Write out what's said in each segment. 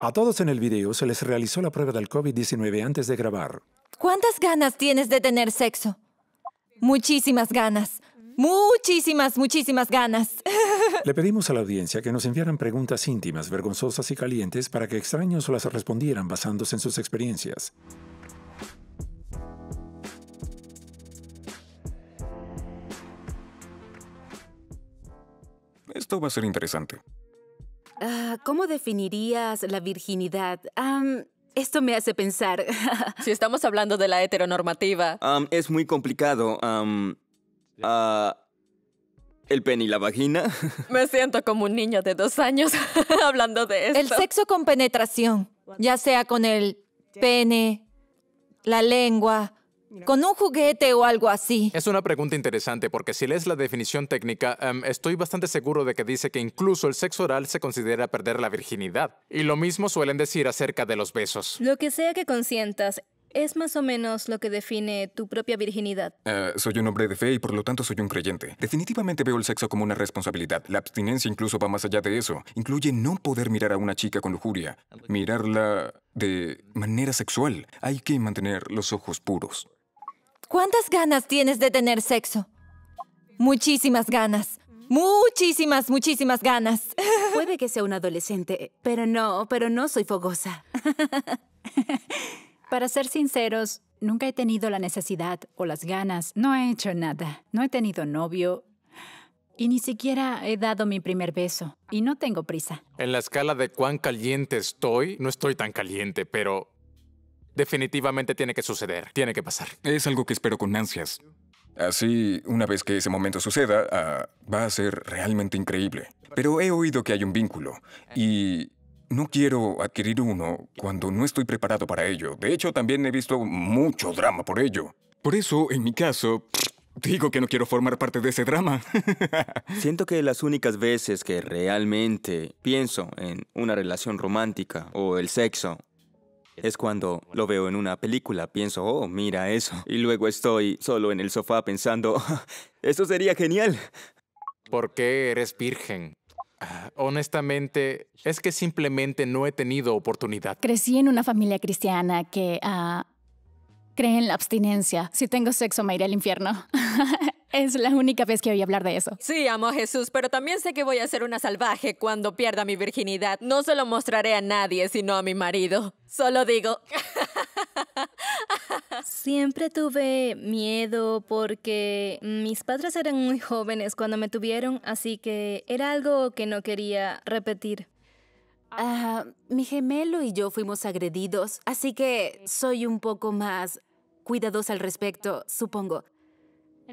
A todos en el video se les realizó la prueba del COVID-19 antes de grabar. ¿Cuántas ganas tienes de tener sexo? Muchísimas ganas. Muchísimas, muchísimas ganas. Le pedimos a la audiencia que nos enviaran preguntas íntimas, vergonzosas y calientes para que extraños las respondieran basándose en sus experiencias. Esto va a ser interesante. Ah, ¿Cómo definirías la virginidad? esto me hace pensar. si estamos hablando de la heteronormativa. es muy complicado. Ah, ¿El pene y la vagina? me siento como un niño de dos años hablando de esto. El sexo con penetración, ya sea con el pene, la lengua con un juguete o algo así. Es una pregunta interesante porque si lees la definición técnica, em, estoy bastante seguro de que dice que incluso el sexo oral se considera perder la virginidad. Y lo mismo suelen decir acerca de los besos. Lo que sea que consientas es más o menos lo que define tu propia virginidad. Eh, soy un hombre de fe y por lo tanto soy un creyente. Definitivamente veo el sexo como una responsabilidad. La abstinencia incluso va más allá de eso. Incluye no poder mirar a una chica con lujuria, mirarla de manera sexual. Hay que mantener los ojos puros. ¿Cuántas ganas tienes de tener sexo? Muchísimas ganas. Muchísimas, muchísimas ganas. Puede que sea un adolescente, pero no, pero no soy fogosa. Para ser sinceros, nunca he tenido la necesidad o las ganas. No he hecho nada. No he tenido novio. Y ni siquiera he dado mi primer beso. Y no tengo prisa. En la escala de cuán caliente estoy, no estoy tan caliente, pero definitivamente tiene que suceder, tiene que pasar. Es algo que espero con ansias. Así, una vez que ese momento suceda, ah, va a ser realmente increíble. Pero he oído que hay un vínculo y no quiero adquirir uno cuando no estoy preparado para ello. De hecho, también he visto mucho drama por ello. Por eso, en mi caso, digo que no quiero formar parte de ese drama. Siento que las únicas veces que realmente pienso en una relación romántica o el sexo es cuando lo veo en una película, pienso, oh, mira eso. Y luego estoy solo en el sofá pensando, ¡eso sería genial. ¿Por qué eres virgen? Ah, honestamente, es que simplemente no he tenido oportunidad. Crecí en una familia cristiana que ah, cree en la abstinencia. Si tengo sexo me iré al infierno. Es la única vez que voy a hablar de eso. Sí, amo a Jesús, pero también sé que voy a ser una salvaje cuando pierda mi virginidad. No se lo mostraré a nadie, sino a mi marido. Solo digo. Siempre tuve miedo porque mis padres eran muy jóvenes cuando me tuvieron, así que era algo que no quería repetir. Ah, mi gemelo y yo fuimos agredidos, así que soy un poco más cuidadosa al respecto, supongo.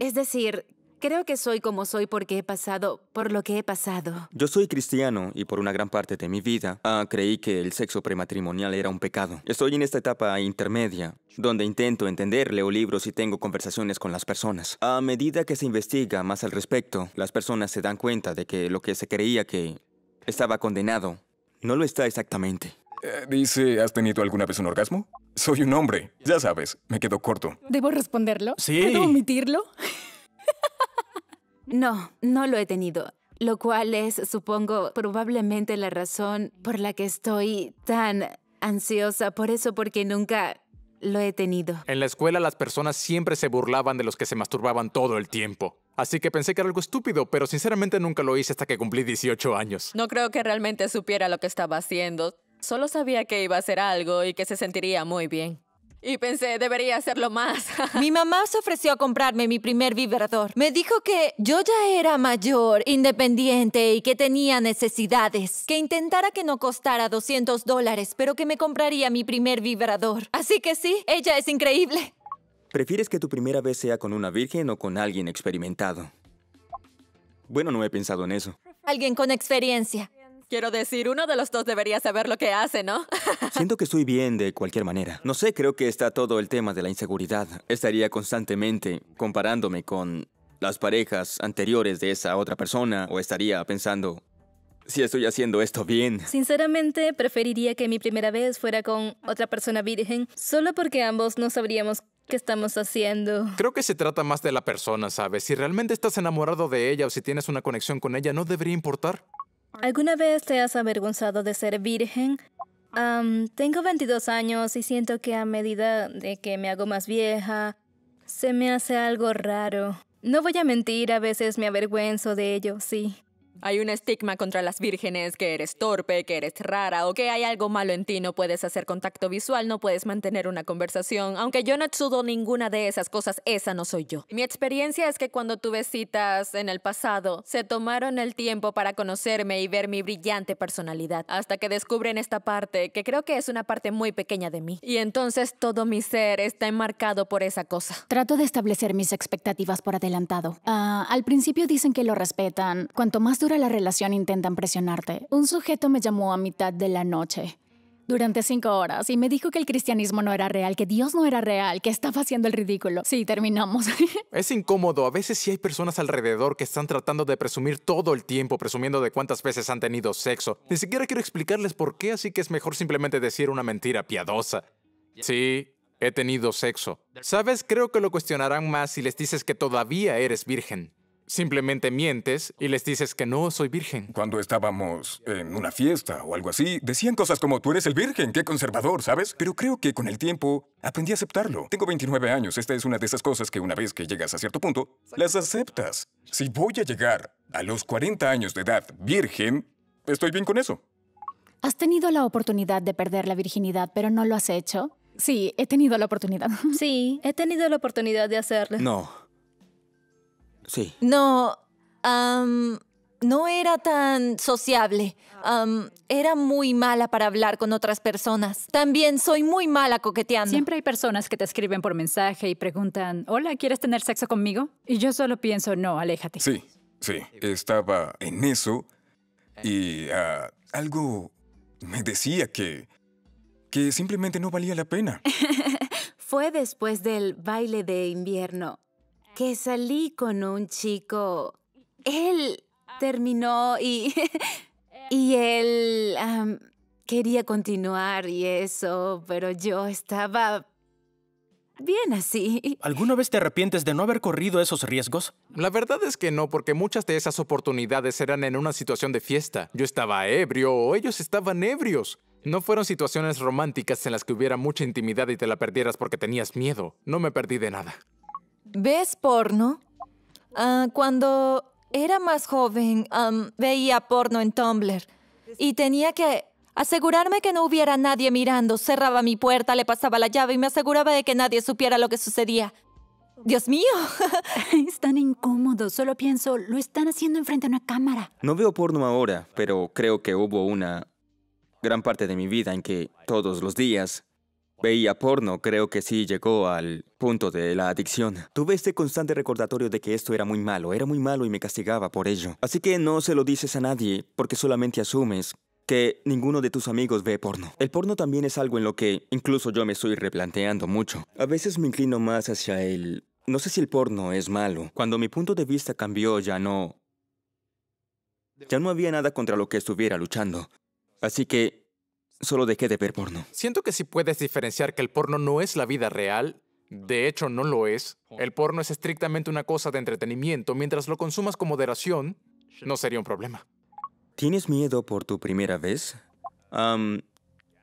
Es decir, creo que soy como soy porque he pasado por lo que he pasado. Yo soy cristiano y por una gran parte de mi vida ah, creí que el sexo prematrimonial era un pecado. Estoy en esta etapa intermedia, donde intento entender, leo libros y tengo conversaciones con las personas. A medida que se investiga más al respecto, las personas se dan cuenta de que lo que se creía que estaba condenado no lo está exactamente. Eh, dice, ¿has tenido alguna vez un orgasmo? Soy un hombre, ya sabes, me quedo corto. ¿Debo responderlo? Sí. ¿Puedo omitirlo? no, no lo he tenido lo cual es, supongo, probablemente la razón por la que estoy tan ansiosa por eso, porque nunca lo he tenido. En la escuela las personas siempre se burlaban de los que se masturbaban todo el tiempo. Así que pensé que era algo estúpido, pero sinceramente nunca lo hice hasta que cumplí 18 años. No creo que realmente supiera lo que estaba haciendo. Solo sabía que iba a hacer algo y que se sentiría muy bien. Y pensé, debería hacerlo más. mi mamá se ofreció a comprarme mi primer vibrador. Me dijo que yo ya era mayor, independiente y que tenía necesidades. Que intentara que no costara 200 dólares, pero que me compraría mi primer vibrador. Así que sí, ella es increíble. ¿Prefieres que tu primera vez sea con una virgen o con alguien experimentado? Bueno, no he pensado en eso. Alguien con experiencia. Quiero decir, uno de los dos debería saber lo que hace, ¿no? Siento que estoy bien de cualquier manera. No sé, creo que está todo el tema de la inseguridad. Estaría constantemente comparándome con las parejas anteriores de esa otra persona o estaría pensando si estoy haciendo esto bien. Sinceramente, preferiría que mi primera vez fuera con otra persona virgen, solo porque ambos no sabríamos ¿Qué estamos haciendo? Creo que se trata más de la persona, ¿sabes? Si realmente estás enamorado de ella o si tienes una conexión con ella, no debería importar. ¿Alguna vez te has avergonzado de ser virgen? tengo 22 años y siento que a medida de que me hago más vieja, se me hace algo raro. No voy a mentir, a veces me avergüenzo de ello, sí. Hay un estigma contra las vírgenes, que eres torpe, que eres rara o que hay algo malo en ti, no puedes hacer contacto visual, no puedes mantener una conversación. Aunque yo no exudo ninguna de esas cosas, esa no soy yo. Mi experiencia es que cuando tuve citas en el pasado, se tomaron el tiempo para conocerme y ver mi brillante personalidad, hasta que descubren esta parte, que creo que es una parte muy pequeña de mí. Y entonces todo mi ser está enmarcado por esa cosa. Trato de establecer mis expectativas por adelantado. Ah, al principio dicen que lo respetan. Cuanto más la relación intentan presionarte. Un sujeto me llamó a mitad de la noche, durante cinco horas, y me dijo que el cristianismo no era real, que Dios no era real, que estaba haciendo el ridículo. Sí, terminamos. es incómodo. A veces sí hay personas alrededor que están tratando de presumir todo el tiempo, presumiendo de cuántas veces han tenido sexo. Ni siquiera quiero explicarles por qué, así que es mejor simplemente decir una mentira piadosa. Sí, he tenido sexo. Sabes, creo que lo cuestionarán más si les dices que todavía eres virgen. Simplemente mientes y les dices que no soy virgen. Cuando estábamos en una fiesta o algo así, decían cosas como tú eres el virgen, qué conservador, ¿sabes? Pero creo que con el tiempo aprendí a aceptarlo. Tengo 29 años, esta es una de esas cosas que una vez que llegas a cierto punto, las aceptas. Si voy a llegar a los 40 años de edad virgen, estoy bien con eso. ¿Has tenido la oportunidad de perder la virginidad, pero no lo has hecho? Sí, he tenido la oportunidad. Sí, he tenido la oportunidad de hacerlo. No. Sí. No, no era tan sociable. era muy mala para hablar con otras personas. También soy muy mala coqueteando. Siempre hay personas que te escriben por mensaje y preguntan, hola, ¿quieres tener sexo conmigo? Y yo solo pienso, no, aléjate. Sí, sí, estaba en eso y ah, algo me decía que, que simplemente no valía la pena. Fue después del baile de invierno que salí con un chico. Él terminó y, y él quería continuar y eso, pero yo estaba bien así. ¿Alguna vez te arrepientes de no haber corrido esos riesgos? La verdad es que no, porque muchas de esas oportunidades eran en una situación de fiesta. Yo estaba ebrio o ellos estaban ebrios. No fueron situaciones románticas en las que hubiera mucha intimidad y te la perdieras porque tenías miedo. No me perdí de nada. ¿Ves porno? Ah, cuando era más joven, veía porno en Tumblr y tenía que asegurarme que no hubiera nadie mirando. Cerraba mi puerta, le pasaba la llave y me aseguraba de que nadie supiera lo que sucedía. Dios mío. es tan incómodo. Solo pienso, lo están haciendo enfrente a una cámara. No veo porno ahora, pero creo que hubo una gran parte de mi vida en que todos los días Veía porno, creo que sí llegó al punto de la adicción. Tuve este constante recordatorio de que esto era muy malo, era muy malo y me castigaba por ello. Así que no se lo dices a nadie, porque solamente asumes que ninguno de tus amigos ve porno. El porno también es algo en lo que incluso yo me estoy replanteando mucho. A veces me inclino más hacia el... No sé si el porno es malo. Cuando mi punto de vista cambió ya no... Ya no había nada contra lo que estuviera luchando. Así que solo dejé de ver porno. Siento que si puedes diferenciar que el porno no es la vida real. De hecho, no lo es. El porno es estrictamente una cosa de entretenimiento. Mientras lo consumas con moderación, no sería un problema. ¿Tienes miedo por tu primera vez?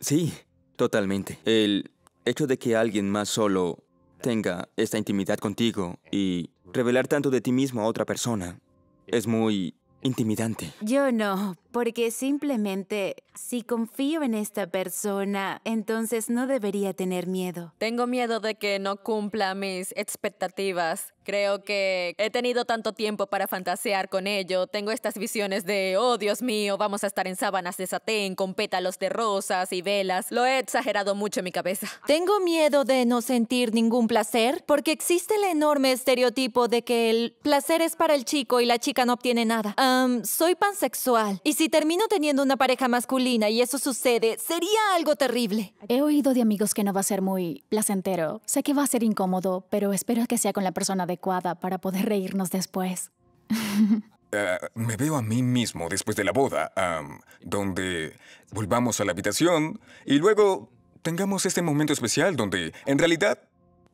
sí, totalmente. El hecho de que alguien más solo tenga esta intimidad contigo y revelar tanto de ti mismo a otra persona es muy intimidante. Yo no porque simplemente si confío en esta persona, entonces no debería tener miedo. Tengo miedo de que no cumpla mis expectativas. Creo que he tenido tanto tiempo para fantasear con ello. Tengo estas visiones de, oh Dios mío, vamos a estar en sábanas de satén, con pétalos de rosas y velas. Lo he exagerado mucho en mi cabeza. Tengo miedo de no sentir ningún placer, porque existe el enorme estereotipo de que el placer es para el chico y la chica no obtiene nada. soy pansexual y si termino teniendo una pareja masculina y eso sucede, sería algo terrible. He oído de amigos que no va a ser muy placentero. Sé que va a ser incómodo, pero espero que sea con la persona adecuada para poder reírnos después. Eh, me veo a mí mismo después de la boda, donde volvamos a la habitación y luego tengamos este momento especial donde, en realidad,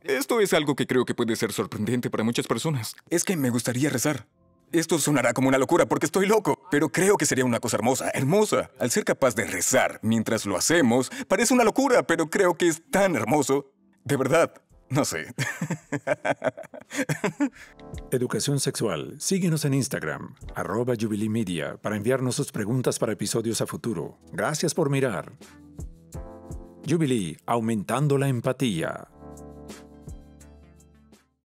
esto es algo que creo que puede ser sorprendente para muchas personas. Es que me gustaría rezar. Esto sonará como una locura porque estoy loco pero creo que sería una cosa hermosa, hermosa. Al ser capaz de rezar mientras lo hacemos, parece una locura, pero creo que es tan hermoso. De verdad, no sé. Educación sexual. Síguenos en Instagram, arroba Media, para enviarnos sus preguntas para episodios a futuro. Gracias por mirar. Jubilee, aumentando la empatía.